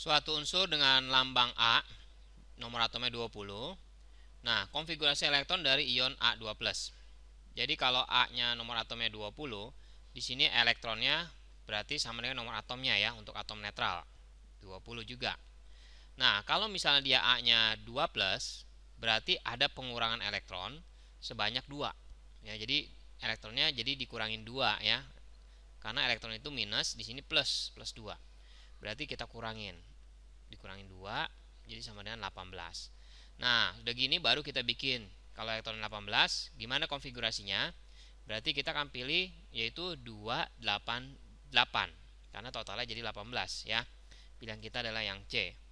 suatu unsur dengan lambang A, nomor atomnya 20. Nah, konfigurasi elektron dari ion A2+. Jadi kalau A-nya nomor atomnya 20, di sini elektronnya berarti sama dengan nomor atomnya ya untuk atom netral. 20 juga. Nah, kalau misalnya dia A-nya 2+, berarti ada pengurangan elektron sebanyak 2. Ya, jadi elektronnya jadi dikurangin 2 ya. Karena elektron itu minus, di sini plus, plus 2. Berarti kita kurangin. Dikurangin 2, jadi sama dengan 18. Nah, udah gini baru kita bikin. Kalau elektron 18, gimana konfigurasinya? Berarti kita akan pilih yaitu 288. Karena totalnya jadi 18 ya. Pilihan kita adalah yang C.